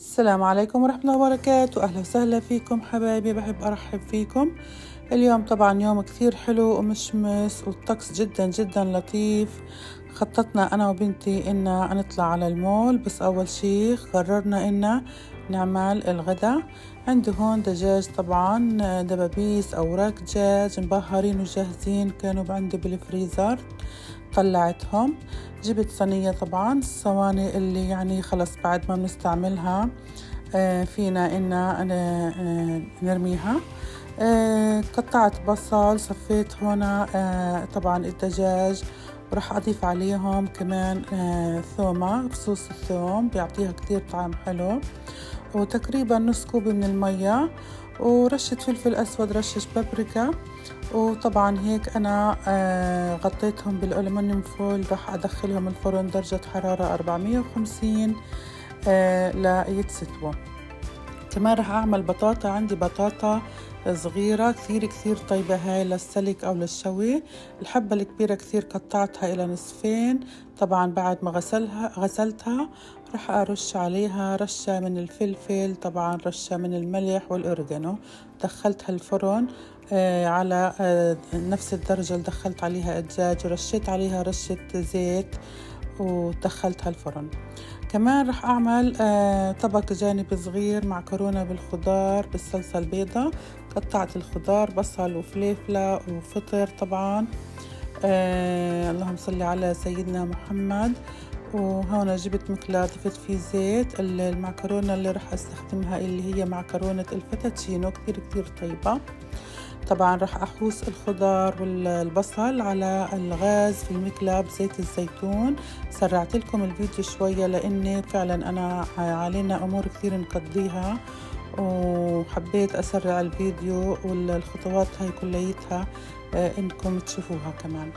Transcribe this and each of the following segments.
السلام عليكم ورحمة الله وبركاته أهلا وسهلا فيكم حبايبي بحب أرحب فيكم اليوم طبعا يوم كثير حلو ومشمس والطقس جدا جدا لطيف خططنا أنا وبنتي إن نطلع على المول بس أول شي قررنا إن نعمل الغداء عندي هون دجاج طبعا دبابيس أوراق دجاج مبهرين وجاهزين كانوا عندي بالفريزر طلعتهم جبت صينية طبعا الصواني اللي يعني خلص بعد ما بنستعملها آه، فينا إن آه، نرميها آه، قطعت بصل صفيت هنا طبعا الدجاج راح أضيف عليهم كمان آه، ثومة بصوص الثوم بيعطيها كتير طعم حلو وتقريبا نص كوب من المية ورشة فلفل أسود رشة بابريكا وطبعا هيك أنا آه، غطيتهم بالألمنيوم فول راح أدخلهم الفرن درجة حرارة 450 آه، ليتستوى كمان راح أعمل بطاطا عندي بطاطا صغيرة كثير كثير طيبة هاي للسلك أو للشوي الحبة الكبيرة كثير قطعتها إلى نصفين طبعا بعد ما غسلها غسلتها رح أرش عليها رشة من الفلفل طبعا رشة من الملح والأورجانو دخلتها الفرن آه، على آه، نفس الدرجة اللي دخلت عليها الدجاج ورشيت عليها رشة زيت ودخلتها الفرن كمان رح أعمل آه، طبق جانب صغير معكرونة بالخضار بالصلصة البيضة قطعت الخضار بصل وفليفلة وفطر طبعا آه، اللهم صل على سيدنا محمد وهون جبت مقلاة ضفت فيه زيت المعكرونة اللي رح استخدمها اللي هي معكرونة الفتاتشينو كتير كتير طيبة طبعا راح احوس الخضار والبصل على الغاز في المقلاه بزيت الزيتون سرعت لكم الفيديو شوية لأني فعلا أنا علينا أمور كثير نقضيها وحبيت أسرع الفيديو والخطوات هاي كليتها آه، إنكم تشوفوها كمان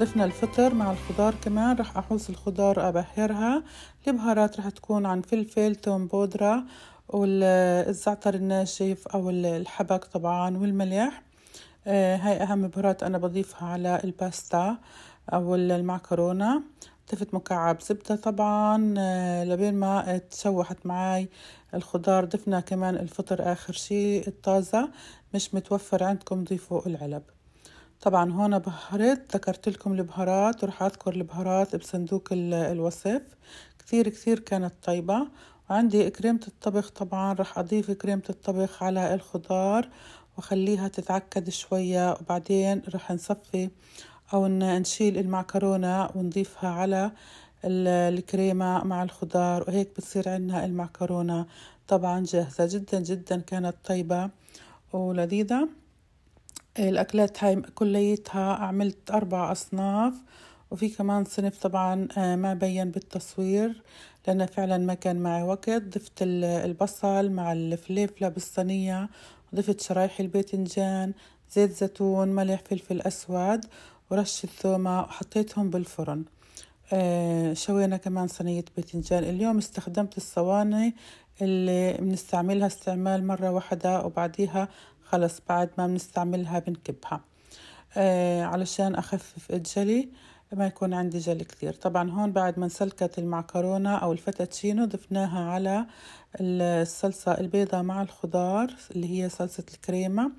ضفنا الفطر مع الخضار كمان راح أحوص الخضار أبهرها البهارات راح تكون عن فلفل توم بودرة والزعتر الناشف أو الحبك طبعا والملح آه، هاي أهم بهارات أنا بضيفها على الباستا أو المعكرونة ضفت مكعب زبدة طبعا آه، لبين ما تشوحت معاي الخضار ضفنا كمان الفطر آخر شي الطازة مش متوفر عندكم ضيفوا العلب طبعا هون بهرت ذكرت لكم البهارات ورح أذكر البهارات بصندوق الوصف كثير كثير كانت طيبة وعندي كريمة الطبخ طبعا رح أضيف كريمة الطبخ على الخضار وخليها تتعكد شوية وبعدين رح نصفي أو نشيل المعكرونة ونضيفها على الكريمة مع الخضار وهيك بتصير عندنا المعكرونة طبعا جاهزة جدا جدا كانت طيبة ولذيذة الأكلات هاي كليتها عملت أربع أصناف وفي كمان صنف طبعا آه، ما بين بالتصوير لأنه فعلا ما كان معي وقت ضفت البصل مع الفليفلة بالصينية ضفت شرايح الباذنجان زيت زيتون ملح فلفل أسود ورشة ثومة وحطيتهم بالفرن آه شوينا كمان صينية باذنجان اليوم استخدمت الصواني اللي بنستعملها استعمال مرة واحدة وبعديها خلص بعد ما بنستعملها بنكبها آه علشان أخفف الجلي ما يكون عندي جل كثير طبعا هون بعد ما انسلكت المعكرونة أو الفتتشينو ضفناها على الصلصة البيضة مع الخضار اللي هي صلصة الكريمة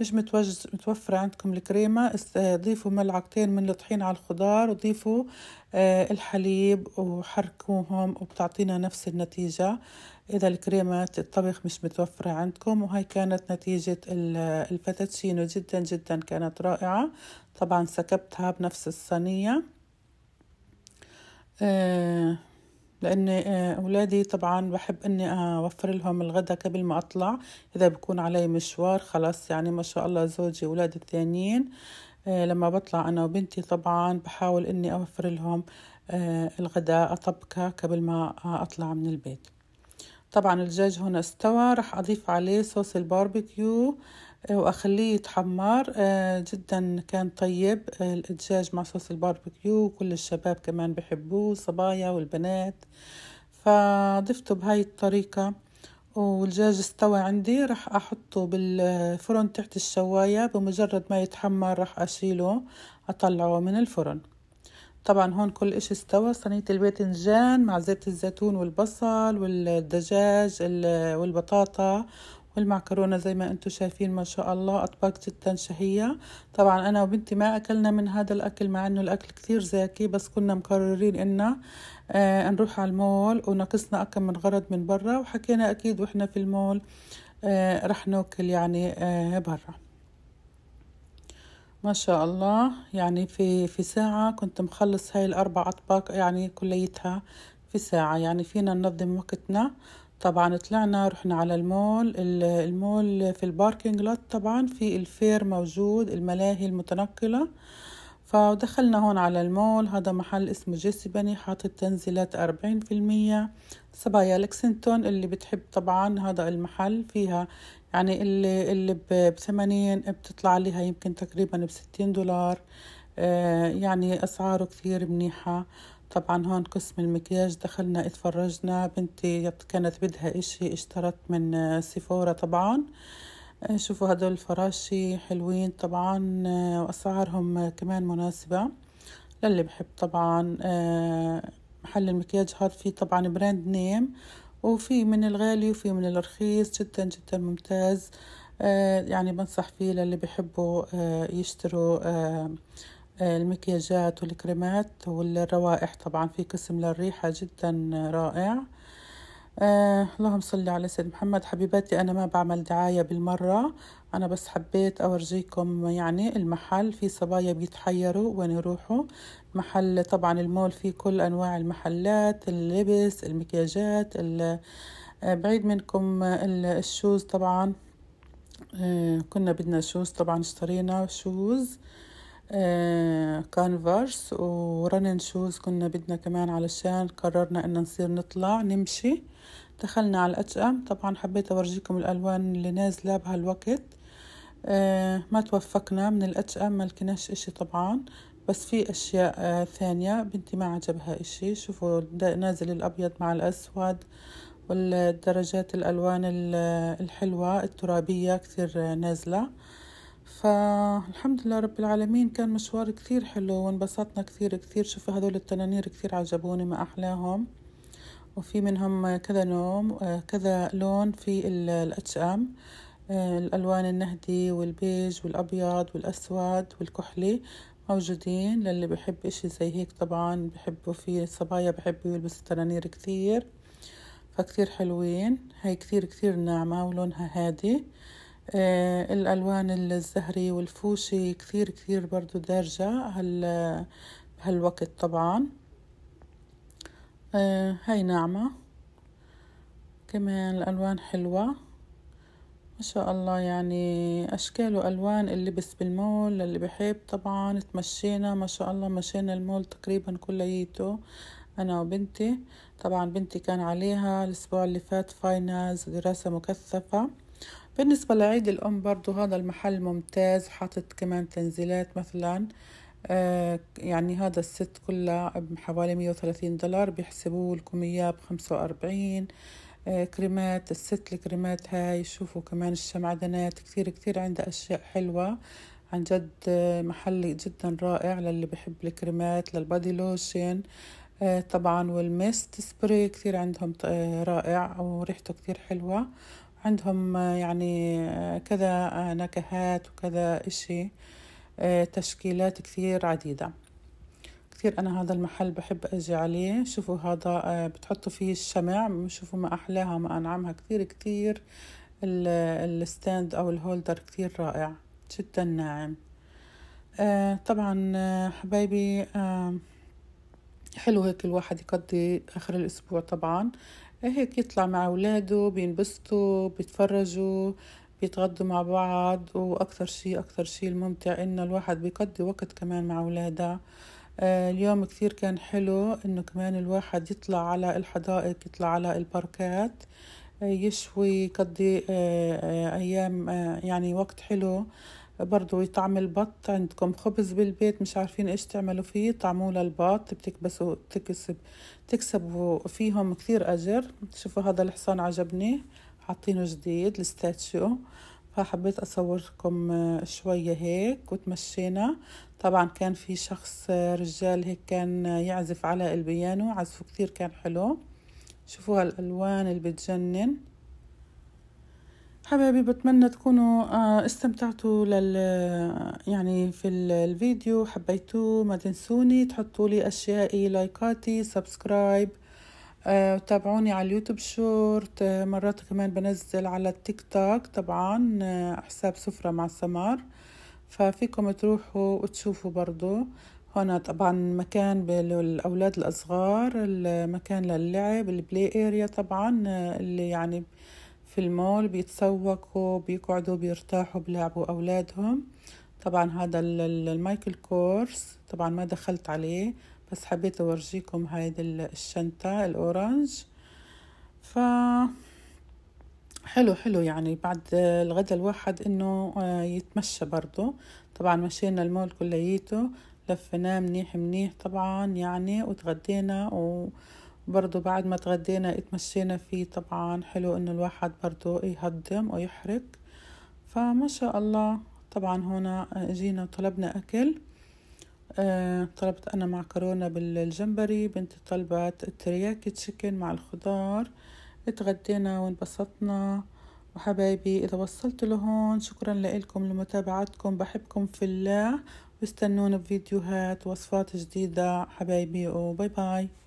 مش متوجز متوفرة عندكم الكريمة ضيفوا ملعقتين من الطحين على الخضار وضيفوا آه، الحليب وحركوهم وبتعطينا نفس النتيجة إذا الكريمة الطبخ مش متوفرة عندكم وهي كانت نتيجة الفتتشينو جدا جدا كانت رائعة طبعا سكبتها بنفس الصينية آه، لأن آه، أولادي طبعا بحب أني أوفر لهم الغدا قبل ما أطلع إذا بكون علي مشوار خلاص يعني ما شاء الله زوجي أولادي الثانيين آه، لما بطلع أنا وبنتي طبعا بحاول أني أوفر لهم الغداء أطبكه قبل ما أطلع من البيت طبعا الدجاج هنا استوى راح أضيف عليه صوص الباربيكيو وأخليه يتحمر آه، جدا كان طيب آه، الدجاج مع صوص الباربيكيو كل الشباب كمان بحبوه الصبايا والبنات فضفته بهاي الطريقة والدجاج استوى عندي راح أحطه بالفرن تحت الشواية بمجرد ما يتحمر راح أشيله أطلعه من الفرن طبعا هون كل إشي استوى صينية الباذنجان مع زيت الزيتون والبصل والدجاج والبطاطا والمعكرونة زي ما انتم شايفين ما شاء الله أطباق جدا شهية طبعا أنا وبنتي ما أكلنا من هذا الأكل مع أنه الأكل كثير زاكي بس كنا مقررين إنه آه نروح على المول ونقصنا أكم من غرض من برا وحكينا أكيد وإحنا في المول آه رح ناكل يعني آه برا ما شاء الله يعني في في ساعة كنت مخلص هاي الأربع أطباق يعني كليتها في ساعة يعني فينا ننظم وقتنا طبعا طلعنا رحنا على المول المول في الباركينج لوت طبعا في الفير موجود الملاهي المتنقلة فدخلنا هون على المول هذا محل اسمه جيسي بني حاطط تنزيلات أربعين في المية صبايا لكسنتون اللي بتحب طبعا هذا المحل فيها يعني اللي اللي بثمانين بتطلع عليها يمكن تقريبا بستين دولار آه، يعني أسعاره كثير منيحة طبعا هون قسم المكياج دخلنا اتفرجنا بنتي كانت بدها اشي اشترت من سيفورا طبعا آه، شوفوا هدول الفراشي حلوين طبعا آه، واسعارهم كمان مناسبة للي بحب طبعا آه، محل المكياج هذا فيه طبعا براند نيم وفي من الغالي وفي من الرخيص جدا جدا ممتاز يعني بنصح فيه للي بحبوا يشتروا المكياجات والكريمات والروائح طبعا في قسم للريحة جدا رائع آه اللهم صل على سيد محمد حبيباتي أنا ما بعمل دعاية بالمرة أنا بس حبيت أورجيكم يعني المحل في صبايا بيتحيروا وين يروحوا محل طبعا المول فيه كل أنواع المحلات اللبس المكياجات آه، بعيد منكم الشوز طبعا آه كنا بدنا شوز طبعا اشترينا شوز كانفاس ورنن شوز كنا بدنا كمان علشان قررنا ان نصير نطلع نمشي دخلنا على الاتش ام طبعا حبيت اورجيكم الالوان اللي نازله بهالوقت آه ما توفقنا من الاتش ام ما لقيناش اشي طبعا بس في اشياء آه ثانيه بنتي ما عجبها اشي شوفوا نازل الابيض مع الاسود والدرجات الالوان الحلوه الترابيه كثير نازله فالحمد لله رب العالمين كان مشوار كثير حلو وانبسطنا كثير كثير شوفوا هذول التنانير كثير عجبوني ما أحلاهم وفي منهم كذا نوم كذا لون في الاتش ام الالوان النهدي والبيج والابيض والاسود والكحلي موجودين للي بحب اشي زي هيك طبعا بحبوا في الصبايا بحبوا يلبسوا تنانير كثير فكثير حلوين هاي كثير كثير ناعمة ولونها هادي آه، الألوان الزهري والفوشي كثير كثير برضو دارجة هال بهالوقت طبعا آه، هاي ناعمة كمان الألوان حلوة ما شاء الله يعني أشكال وألوان اللبس بالمول اللي بحب طبعا تمشينا ما شاء الله مشينا المول تقريبا كليته أنا وبنتي طبعا بنتي كان عليها الأسبوع اللي فات فاينالز دراسة مكثفة بالنسبة لعيد الأم برضو هذا المحل ممتاز حاطط كمان تنزيلات مثلا آه، يعني هذا الست كله بحوالي وثلاثين دولار بيحسبوا لكم إياه بخمسة وأربعين آه، كريمات الست الكريمات هاي شوفوا كمان الشمعدانات كتير كتير عندها أشياء حلوة عن جد آه، محل جدا رائع للي بحب الكريمات للبادي لوشن طبعا والميست سبراي كثير عندهم رائع وريحته كتير حلوة عندهم آه، يعني آه، كذا آه، نكهات وكذا إشي تشكيلات كثير عديدة كثير أنا هذا المحل بحب أجي عليه شوفوا هذا بتحطوا فيه الشمع شوفوا ما أحلاها ما أنعمها كثير كثير الستاند أو الهولدر كثير رائع جدا ناعم طبعا حبايبي حلو هيك الواحد يقضي آخر الأسبوع طبعا هيك يطلع مع أولاده بينبسطوا بيتفرجوا بيتغدوا مع بعض وأكثر شيء أكثر شيء الممتع إنه الواحد بيقضي وقت كمان مع أولاده آه، اليوم كثير كان حلو إنه كمان الواحد يطلع على الحدائق يطلع على الباركات آه، يشوي يقضي آه، أيام يعني وقت حلو برضو طعم البط عندكم خبز بالبيت مش عارفين ايش تعملوا فيه طعموا للبط بتكبسوا تكسب تكسبوا فيهم كثير اجر شوفوا هذا الحصان عجبني حاطينه جديد الستاتشو فحبيت اصوركم شوية هيك وتمشينا طبعا كان في شخص رجال هيك كان يعزف على البيانو عزفه كثير كان حلو شوفوا هالالوان اللي بتجنن حبايبي بتمنى تكونوا آه، استمتعتوا لل يعني في الفيديو حبيتوه ما تنسوني تحطوا لي اشيائي لايكاتي سبسكرايب آه، تابعوني على اليوتيوب شورت مرات كمان بنزل على التيك توك طبعا آه، حساب سفرة مع سمار ففيكم تروحوا وتشوفوا برضو هنا طبعا مكان للأولاد الأصغار المكان للعب البلاي اريا طبعا اللي يعني في المول بيتسوقوا بيقعدوا بيرتاحوا بلعبوا أولادهم طبعا هذا المايكل كورس طبعا ما دخلت عليه بس حبيت أورجيكم هاي الشنطة الأورانج ف حلو حلو يعني بعد الغدا الواحد انه آه، يتمشى برضو طبعا مشينا المول كليته لفيناه منيح منيح طبعا يعني وتغدينا و... برضو بعد ما تغدينا اتمشينا فيه طبعا حلو انه الواحد برضو يهضم ويحرق فما شاء الله طبعا هنا جينا طلبنا اكل آه، طلبت انا معكرونة بالجمبري بنتي طلبت الترياكي تشيكن مع الخضار اتغدينا وانبسطنا وحبايبي اذا وصلت لهون شكرا لكم لمتابعتكم بحبكم في الله واستنونا بفيديوهات وصفات جديدة حبايبي وباي باي